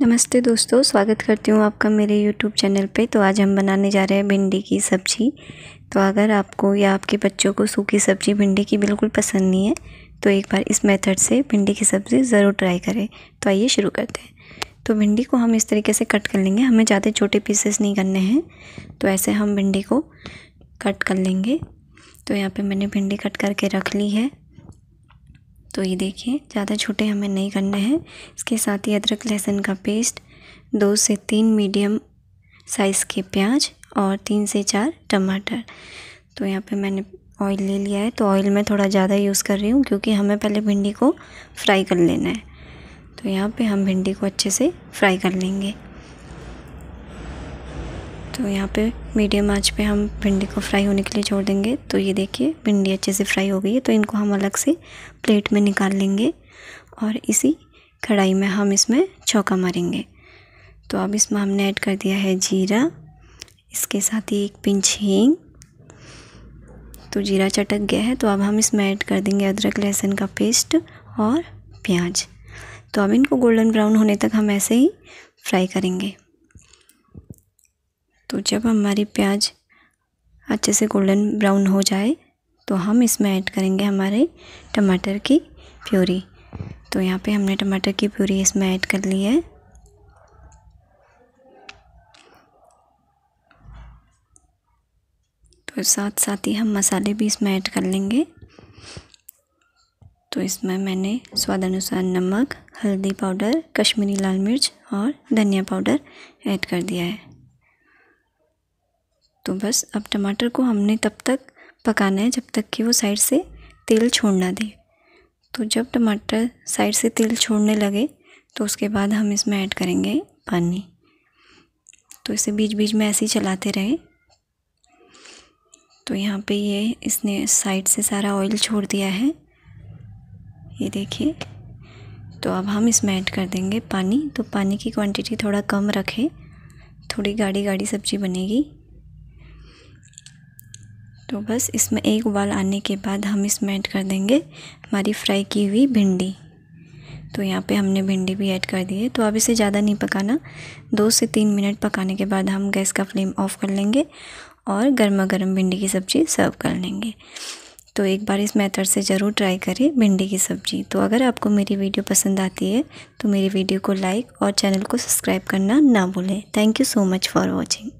नमस्ते दोस्तों स्वागत करती हूँ आपका मेरे यूट्यूब चैनल पे तो आज हम बनाने जा रहे हैं भिंडी की सब्ज़ी तो अगर आपको या आपके बच्चों को सूखी सब्ज़ी भिंडी की बिल्कुल पसंद नहीं है तो एक बार इस मेथड से भिंडी की सब्ज़ी ज़रूर ट्राई करें तो आइए शुरू करते हैं तो भिंडी को हम इस तरीके से कट कर लेंगे हमें ज़्यादा छोटे पीसेस नहीं करने हैं तो ऐसे हम भिंडी को कट कर लेंगे तो यहाँ पर मैंने भिंडी कट करके रख ली है तो ये देखिए ज़्यादा छोटे हमें नहीं करने हैं इसके साथ ही अदरक लहसुन का पेस्ट दो से तीन मीडियम साइज़ के प्याज और तीन से चार टमाटर तो यहाँ पे मैंने ऑयल ले लिया है तो ऑयल मैं थोड़ा ज़्यादा यूज़ कर रही हूँ क्योंकि हमें पहले भिंडी को फ्राई कर लेना है तो यहाँ पे हम भिंडी को अच्छे से फ्राई कर लेंगे तो यहाँ पे मीडियम आंच पे हम भिंडी को फ्राई होने के लिए छोड़ देंगे तो ये देखिए भिंडी अच्छे से फ्राई हो गई है तो इनको हम अलग से प्लेट में निकाल लेंगे और इसी कढ़ाई में हम इसमें छौका मारेंगे तो अब इसमें हमने ऐड कर दिया है जीरा इसके साथ ही एक पिंच हींग तो जीरा चटक गया है तो अब हम इसमें ऐड कर देंगे अदरक लहसुन का पेस्ट और प्याज तो अब इनको गोल्डन ब्राउन होने तक हम ऐसे ही फ्राई करेंगे तो जब हमारी प्याज अच्छे से गोल्डन ब्राउन हो जाए तो हम इसमें ऐड करेंगे हमारे टमाटर की प्यूरी तो यहाँ पे हमने टमाटर की प्यूरी इसमें ऐड कर ली है तो साथ साथ ही हम मसाले भी इसमें ऐड कर लेंगे तो इसमें मैंने स्वाद अनुसार नमक हल्दी पाउडर कश्मीरी लाल मिर्च और धनिया पाउडर ऐड कर दिया है तो बस अब टमाटर को हमने तब तक पकाना है जब तक कि वो साइड से तेल छोड़ना दे तो जब टमाटर साइड से तेल छोड़ने लगे तो उसके बाद हम इसमें ऐड करेंगे पानी तो इसे बीच बीच में ऐसे ही चलाते रहे तो यहाँ पे ये इसने साइड से सारा ऑयल छोड़ दिया है ये देखिए तो अब हम इसमें ऐड कर देंगे पानी तो पानी की क्वांटिटी थोड़ा कम रखें थोड़ी गाढ़ी गाढ़ी सब्ज़ी बनेगी तो बस इसमें एक उबाल आने के बाद हम इसमें ऐड कर देंगे हमारी फ्राई की हुई भिंडी तो यहाँ पे हमने भिंडी भी ऐड कर दी है तो अब इसे ज़्यादा नहीं पकाना दो से तीन मिनट पकाने के बाद हम गैस का फ्लेम ऑफ़ कर लेंगे और गर्मा गर्म भिंडी की सब्ज़ी सर्व कर लेंगे तो एक बार इस मेथड से ज़रूर ट्राई करें भिंडी की सब्ज़ी तो अगर आपको मेरी वीडियो पसंद आती है तो मेरी वीडियो को लाइक और चैनल को सब्सक्राइब करना ना भूलें thank you so much for watching